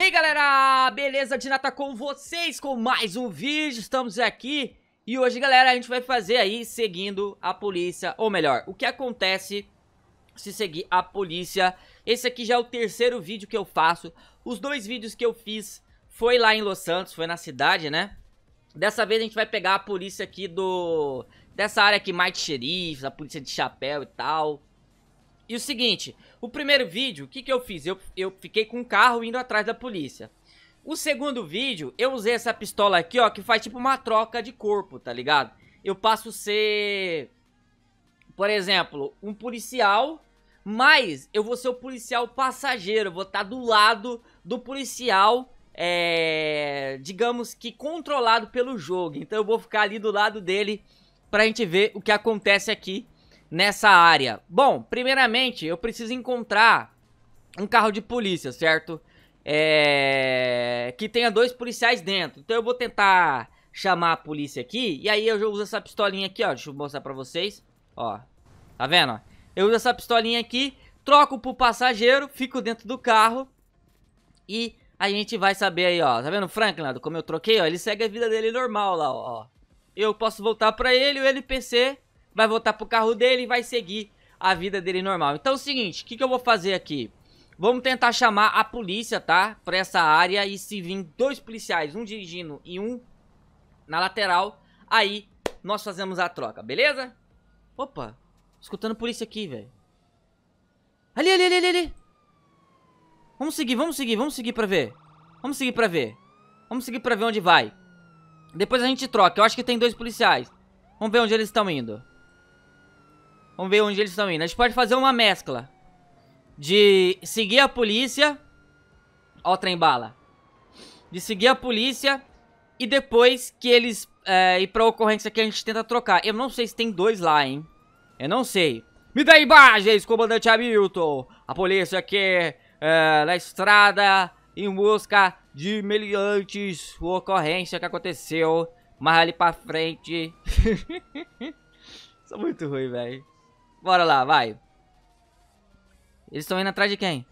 E aí galera, beleza? De nata tá com vocês com mais um vídeo, estamos aqui E hoje galera, a gente vai fazer aí seguindo a polícia, ou melhor, o que acontece se seguir a polícia Esse aqui já é o terceiro vídeo que eu faço Os dois vídeos que eu fiz foi lá em Los Santos, foi na cidade, né? Dessa vez a gente vai pegar a polícia aqui do... Dessa área aqui, mais de xerife, a polícia de chapéu e tal e o seguinte, o primeiro vídeo, o que, que eu fiz? Eu, eu fiquei com o um carro indo atrás da polícia. O segundo vídeo, eu usei essa pistola aqui, ó, que faz tipo uma troca de corpo, tá ligado? Eu passo ser, por exemplo, um policial, mas eu vou ser o policial passageiro, vou estar tá do lado do policial, é, digamos que controlado pelo jogo. Então eu vou ficar ali do lado dele pra gente ver o que acontece aqui nessa área? Bom, primeiramente eu preciso encontrar um carro de polícia, certo? É... Que tenha dois policiais dentro. Então eu vou tentar chamar a polícia aqui. E aí eu uso essa pistolinha aqui, ó. Deixa eu mostrar pra vocês. Ó, tá vendo? Eu uso essa pistolinha aqui, troco pro passageiro, fico dentro do carro. E a gente vai saber aí, ó. Tá vendo o Franklin, como eu troquei, ó? Ele segue a vida dele normal lá, ó. Eu posso voltar pra ele, o NPC vai voltar pro carro dele e vai seguir a vida dele normal. Então é o seguinte, o que, que eu vou fazer aqui? Vamos tentar chamar a polícia, tá? Pra essa área e se vir dois policiais, um dirigindo e um na lateral, aí nós fazemos a troca, beleza? Opa, escutando polícia aqui, velho. Ali, ali, ali, ali, ali. Vamos seguir, vamos seguir, vamos seguir pra ver. Vamos seguir pra ver. Vamos seguir pra ver onde vai. Depois a gente troca. Eu acho que tem dois policiais. Vamos ver onde eles estão indo. Vamos ver onde eles estão indo. A gente pode fazer uma mescla de seguir a polícia. Ó, o trem bala. De seguir a polícia e depois que eles é, ir pra ocorrência que a gente tenta trocar. Eu não sei se tem dois lá, hein? Eu não sei. Me dá imagens, comandante Hamilton. A polícia aqui é, é, na estrada em busca de meliantes. Ocorrência que aconteceu. Mas ali pra frente. Sou muito ruim, velho. Bora lá, vai. Eles estão indo atrás de quem?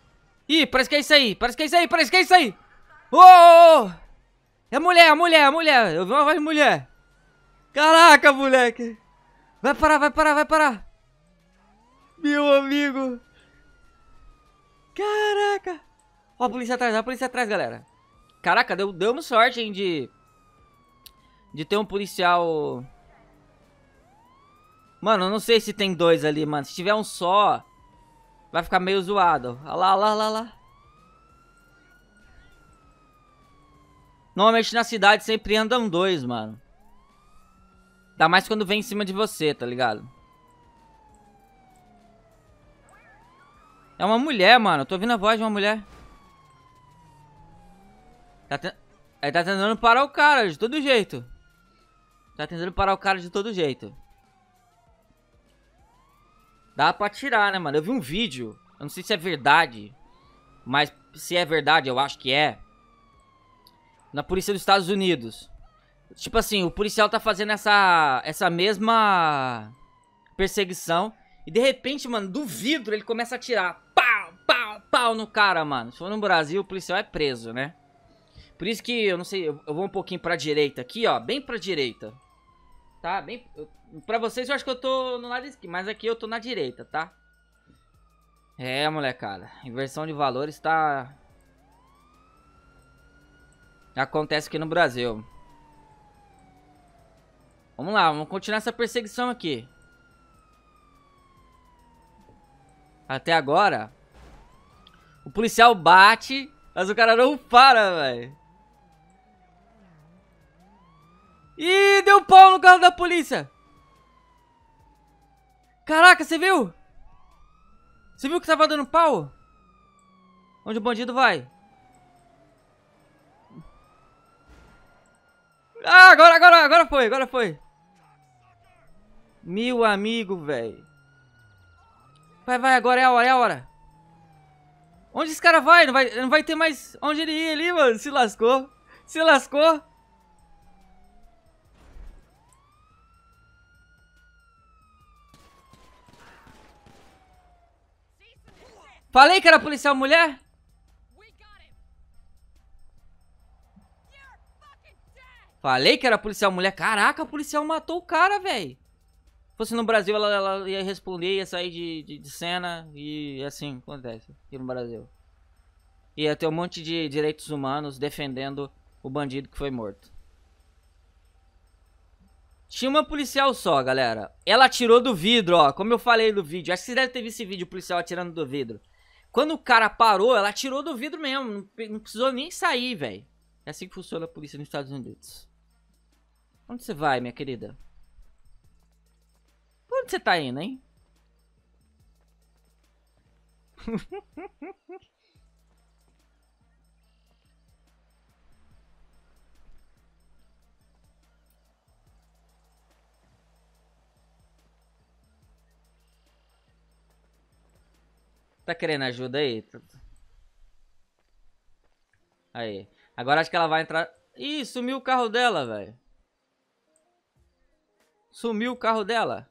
Ih, parece que é isso aí. Parece que é isso aí, parece que é isso aí. Oh, É mulher, é mulher, é mulher. Eu vi uma voz de mulher. Caraca, moleque. Vai parar, vai parar, vai parar. Meu amigo. Caraca. Ó, a polícia atrás, ó, a polícia atrás, galera. Caraca, deu, demos sorte, hein, de... De ter um policial Mano, eu não sei se tem dois ali, mano. Se tiver um só, vai ficar meio zoado. Olha lá, olha lá, olha lá. Normalmente na cidade sempre andam dois, mano. Dá mais quando vem em cima de você, tá ligado? É uma mulher, mano. Eu tô ouvindo a voz de uma mulher. Tá te... Ele tá tentando parar o cara de todo jeito. Tá tentando parar o cara de todo jeito. Dá pra tirar, né, mano? Eu vi um vídeo, eu não sei se é verdade, mas se é verdade, eu acho que é. Na polícia dos Estados Unidos. Tipo assim, o policial tá fazendo essa, essa mesma perseguição. E de repente, mano, do vidro ele começa a tirar. Pau, pau, pau no cara, mano. Se for no Brasil, o policial é preso, né? Por isso que, eu não sei, eu, eu vou um pouquinho pra direita aqui, ó. Bem pra direita tá? Bem, eu, pra vocês eu acho que eu tô no lado esquerdo, mas aqui eu tô na direita, tá? É, molecada, inversão de valores tá... Acontece aqui no Brasil. Vamos lá, vamos continuar essa perseguição aqui. Até agora, o policial bate, mas o cara não para, velho. Ih, deu pau no carro da polícia. Caraca, você viu? Você viu que tava dando pau? Onde o bandido vai? Ah, agora, agora, agora foi, agora foi. Meu amigo, velho. Vai, vai, agora é a hora, é a hora. Onde esse cara vai? Não vai, não vai ter mais onde ele ir ali, mano. Se lascou. Se lascou. Falei que era policial mulher? Falei que era policial mulher. Caraca, a policial matou o cara, velho. Se fosse no Brasil, ela, ela, ia responder, ia sair de, de, de cena. E assim, acontece aqui no Brasil. Ia ter um monte de direitos humanos defendendo o bandido que foi morto. Tinha uma policial só, galera. Ela atirou do vidro, ó. Como eu falei no vídeo. Acho que vocês devem ter visto esse vídeo, policial atirando do vidro. Quando o cara parou, ela tirou do vidro mesmo. Não, não precisou nem sair, velho. É assim que funciona a polícia nos Estados Unidos. Onde você vai, minha querida? Por onde você tá indo, hein? Tá querendo ajuda aí? Aí. Agora acho que ela vai entrar... Ih, sumiu o carro dela, velho. Sumiu o carro dela.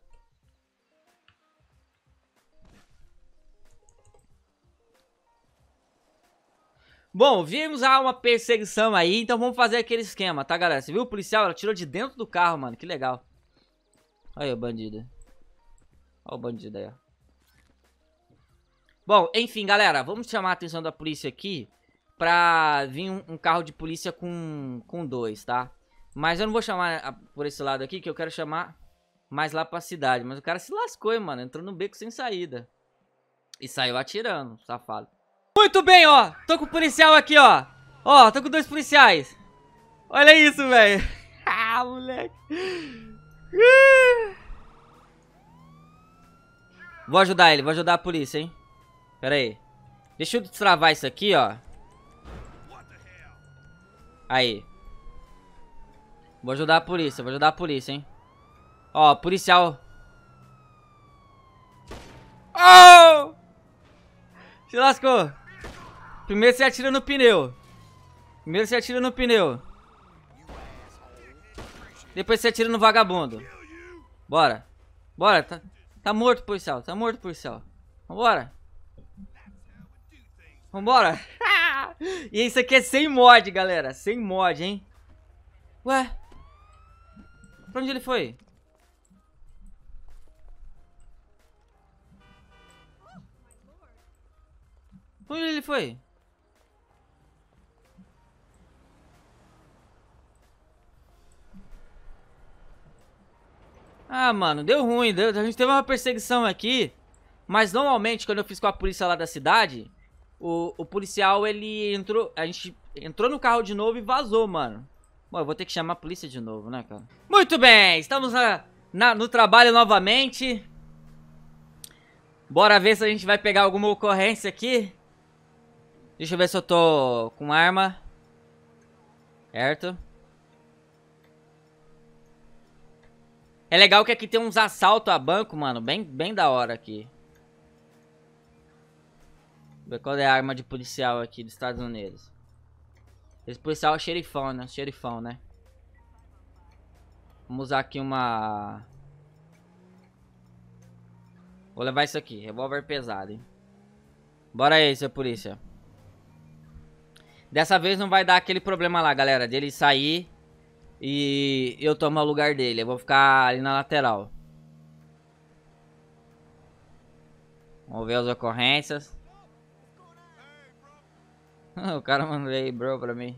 Bom, vimos ah, uma perseguição aí, então vamos fazer aquele esquema, tá, galera? Você viu o policial? Ela tirou de dentro do carro, mano. Que legal. Aí, o bandido. Olha o bandido aí, ó. Bom, enfim, galera, vamos chamar a atenção da polícia aqui pra vir um, um carro de polícia com, com dois, tá? Mas eu não vou chamar a, por esse lado aqui, que eu quero chamar mais lá pra cidade. Mas o cara se lascou, hein, mano. Entrou no beco sem saída. E saiu atirando, safado. Muito bem, ó. Tô com o policial aqui, ó. Ó, tô com dois policiais. Olha isso, velho. ah, moleque. vou ajudar ele, vou ajudar a polícia, hein. Pera aí. Deixa eu destravar isso aqui, ó. Aí. Vou ajudar a polícia, vou ajudar a polícia, hein. Ó, policial. Oh! Se lascou. Primeiro você atira no pneu. Primeiro você atira no pneu. Depois você atira no vagabundo. Bora. Bora. Tá, tá morto, policial. Tá morto, policial. Vambora. Vambora. e isso aqui é sem mod, galera. Sem mod, hein? Ué? Pra onde ele foi? Pra onde ele foi? Ah, mano, deu ruim. Deu... A gente teve uma perseguição aqui. Mas normalmente, quando eu fiz com a polícia lá da cidade, o, o policial, ele entrou. A gente entrou no carro de novo e vazou, mano. Bom, eu vou ter que chamar a polícia de novo, né, cara? Muito bem, estamos na, na, no trabalho novamente. Bora ver se a gente vai pegar alguma ocorrência aqui. Deixa eu ver se eu tô com arma. Certo. É legal que aqui tem uns assaltos a banco, mano. Bem, bem da hora aqui. Qual é a arma de policial aqui dos Estados Unidos? Esse policial é xerifão, né? Xerifão, né? Vamos usar aqui uma... Vou levar isso aqui. Revólver pesado, hein? Bora aí, seu polícia. Dessa vez não vai dar aquele problema lá, galera. Dele sair e eu tomar o lugar dele. Eu vou ficar ali na lateral. Vamos ver as ocorrências. o cara mandou aí, bro, pra mim.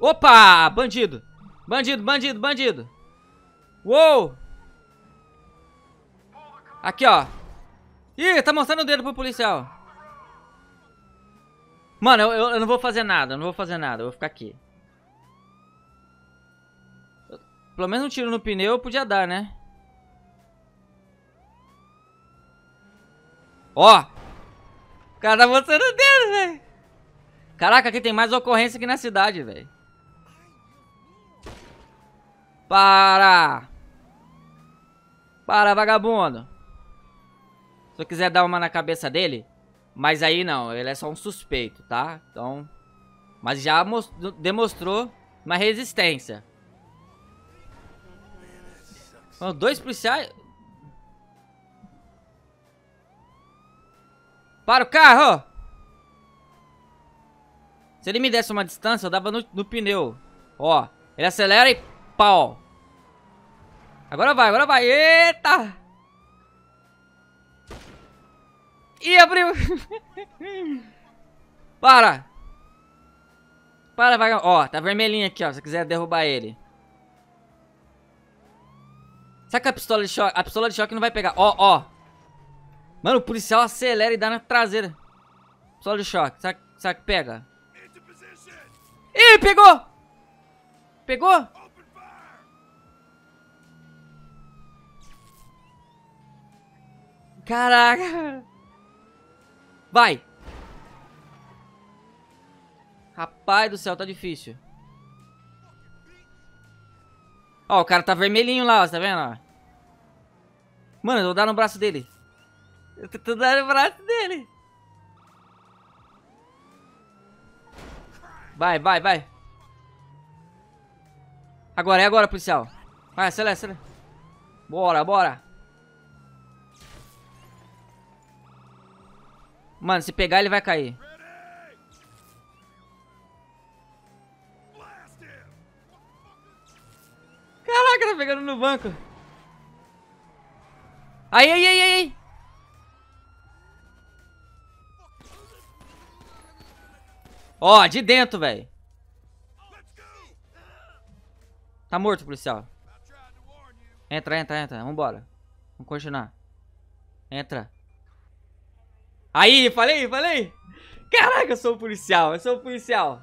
Opa! Bandido! Bandido, bandido, bandido! Uou! Aqui, ó. Ih, tá mostrando o dedo pro policial. Mano, eu, eu, eu não vou fazer nada, eu não vou fazer nada, eu vou ficar aqui. Pelo menos um tiro no pneu podia dar, né? Ó. O cara tá mostrando o dedo, velho. Caraca, aqui tem mais ocorrência que na cidade, velho. Para. Para, vagabundo. Se eu quiser dar uma na cabeça dele... Mas aí não, ele é só um suspeito, tá? Então... Mas já demonstrou uma resistência. Mano, então, dois policiais... Para o carro! Se ele me desse uma distância, eu dava no, no pneu. Ó, ele acelera e pau. Agora vai, agora vai. Eita! E abriu. Para. Para, vai. Ó, tá vermelhinho aqui, ó. Se quiser derrubar ele. Será que a pistola de choque... A pistola de choque não vai pegar. Ó, ó. Mano, o policial acelera e dá na traseira. Só de choque. Será, será que pega? Ih, pegou! Pegou? Caraca! Vai! Rapaz do céu, tá difícil. Ó, o cara tá vermelhinho lá, ó, tá vendo? Mano, eu vou dar no braço dele. Eu tô tentando dar o braço dele. Vai, vai, vai. Agora, é agora, policial. Vai, acelera, acelera. Bora, bora. Mano, se pegar, ele vai cair. Caraca, tá pegando no banco. Aí, aí, aí, aí. Ó, de dentro, velho. Tá morto, policial. Entra, entra, entra. Vambora. Vamos continuar. Entra. Aí, falei, falei. Caraca, eu sou um policial. Eu sou um policial.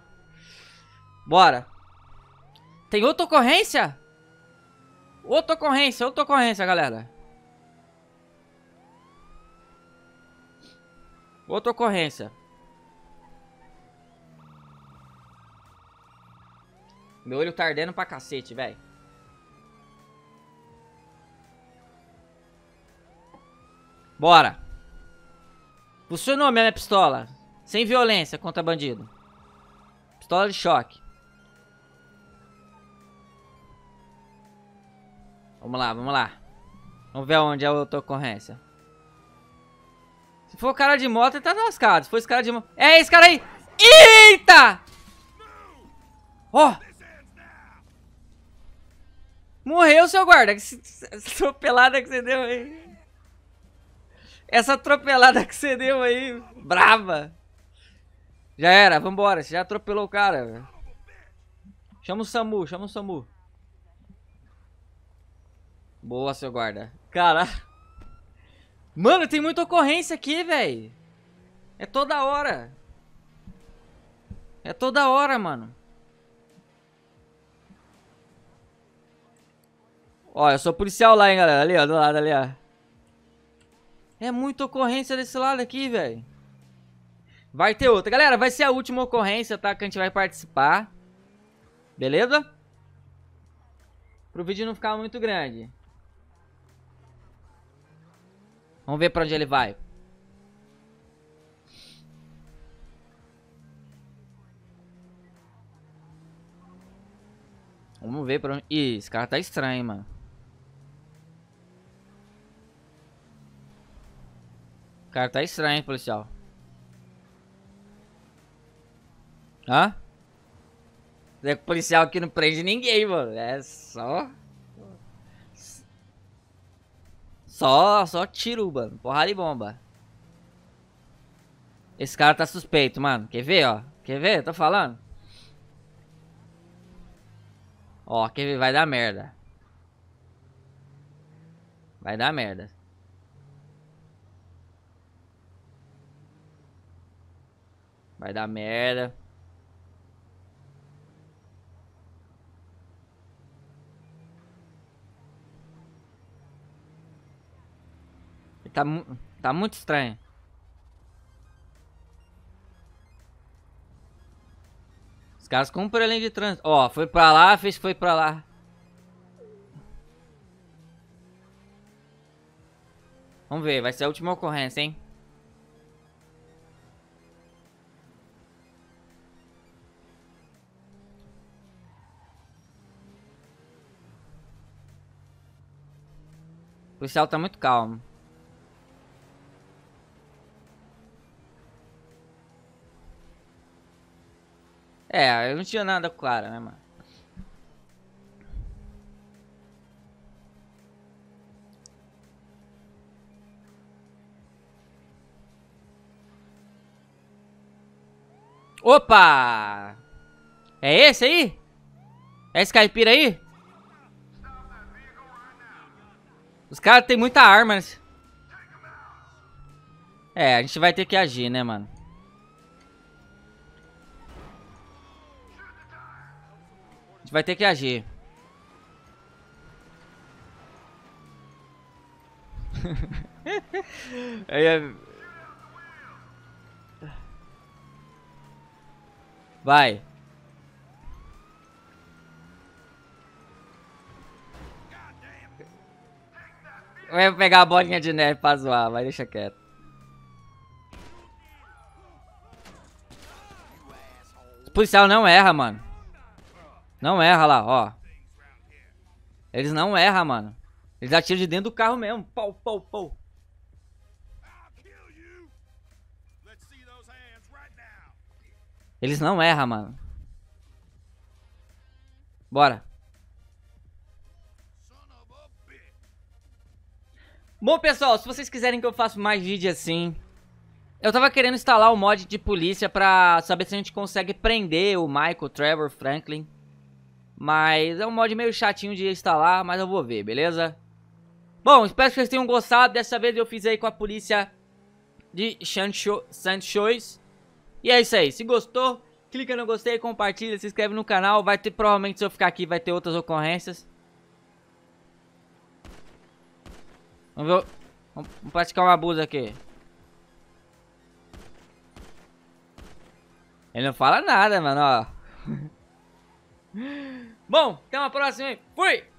Bora. Tem outra ocorrência? Outra ocorrência, outra ocorrência, galera. Outra ocorrência. Meu olho tá ardendo pra cacete, velho. Bora. Funcionou minha pistola. Sem violência contra bandido. Pistola de choque. Vamos lá, vamos lá. Vamos ver onde é a outra ocorrência. Se for o cara de moto, ele tá lascado. Se for esse cara de moto... É esse cara aí! Eita! Ó! Oh! Morreu, seu guarda. Essa atropelada que você deu aí. Essa atropelada que você deu aí. Brava. Já era, vambora. Você já atropelou o cara. Chama o Samu, chama o Samu. Boa, seu guarda. Cara. Mano, tem muita ocorrência aqui, velho. É toda hora. É toda hora, mano. Ó, eu sou policial lá, hein, galera. Ali, ó, do lado ali, ó. É muita ocorrência desse lado aqui, velho. Vai ter outra. Galera, vai ser a última ocorrência, tá? Que a gente vai participar. Beleza? Pro vídeo não ficar muito grande. Vamos ver pra onde ele vai. Vamos ver pra onde... Ih, esse cara tá estranho, mano. Cara, tá estranho, hein, policial. Hã? O policial aqui não prende ninguém, mano. É só... Só, só tiro, mano. Porrada e bomba. Esse cara tá suspeito, mano. Quer ver, ó? Quer ver? Tô falando. Ó, quer ver? Vai dar merda. Vai dar merda. Vai dar merda. Tá, tá muito estranho. Os caras compram além de trânsito. Ó, foi pra lá, fez foi pra lá. Vamos ver, vai ser a última ocorrência, hein? O céu tá muito calmo. É, eu não tinha nada claro, né, mano? Opa! É esse aí? É esse caipira aí? Os caras têm muita arma. mas né? É, a gente vai ter que agir, né, mano? A gente vai ter que agir. É- vai. Eu ia pegar a bolinha de neve pra zoar, mas deixa quieto. Os policial não erra, mano. Não erra lá, ó. Eles não erram, mano. Eles atiram de dentro do carro mesmo. Pau, pau, pau. Eles não erram, mano. Bora. Bom, pessoal, se vocês quiserem que eu faça mais vídeo assim... Eu tava querendo instalar o um mod de polícia pra saber se a gente consegue prender o Michael, Trevor, Franklin. Mas é um mod meio chatinho de instalar, mas eu vou ver, beleza? Bom, espero que vocês tenham gostado. Dessa vez eu fiz aí com a polícia de Sanchois. E é isso aí. Se gostou, clica no gostei, compartilha, se inscreve no canal. Vai ter, provavelmente, se eu ficar aqui, vai ter outras ocorrências. Vamos ver. Vamos, praticar um abuso aqui. Ele não fala nada, mano, ó. Bom, até uma próxima, aí. Fui!